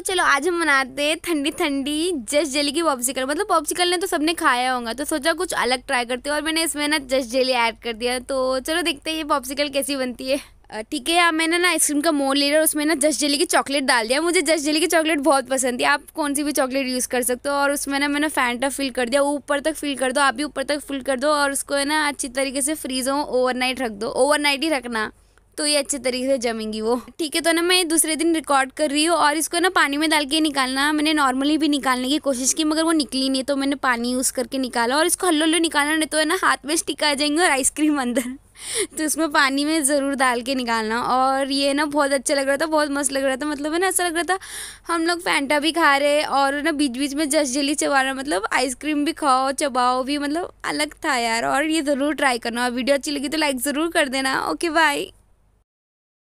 तो चलो आज हम बनाते हैं ठंडी ठंडी जस्ट जेली की पॉप्सिकल मतलब पॉप्सिकल ने तो सबने खाया होगा तो सोचा कुछ अलग ट्राई करते हैं और मैंने इसमें ना जस्ट जेली ऐड कर दिया तो चलो देखते हैं ये पॉप्सिकल कैसी बनती है ठीक है यार मैंने ना आइसक्रीम का मोल ले लिया और उसमें ना जस्ट जेली की चॉकलेट डाल दिया मुझे जस्ट जेली की चॉकलेट बहुत पसंद थी आप कौन सी भी चॉकलेट यूज़ कर सकते हो और उसमें ना मैंने फैंटा फिल कर दिया ऊपर तक फिल कर दो आप भी ऊपर तक फिल कर दो और उसको है ना अच्छी तरीके से फ्रीज हो ओवरनाइट रख दो ओवरनाइट ही रखना तो ये अच्छे तरीके से जमेंगी वो ठीक है तो ना मैं दूसरे दिन रिकॉर्ड कर रही हूँ और इसको ना पानी में डाल के निकालना मैंने नॉर्मली भी निकालने की कोशिश की मगर वो निकली नहीं तो मैंने पानी यूज़ करके निकाला और इसको हल्लो हल्लो निकालना नहीं तो है ना हाथ में स्टिक आ जाएंगे और आइसक्रीम अंदर तो उसमें पानी में ज़रूर डाल के निकालना और ये ना बहुत अच्छा लग रहा था बहुत मस्त लग रहा था मतलब है ना ऐसा लग रहा था हम लोग फैंटा भी खा रहे और ना बीच बीच में जस जली चबा रहे मतलब आइसक्रीम भी खाओ चबाओ भी मतलब अलग था यार और ये ज़रूर ट्राई करना और वीडियो अच्छी लगी तो लाइक ज़रूर कर देना ओके बाय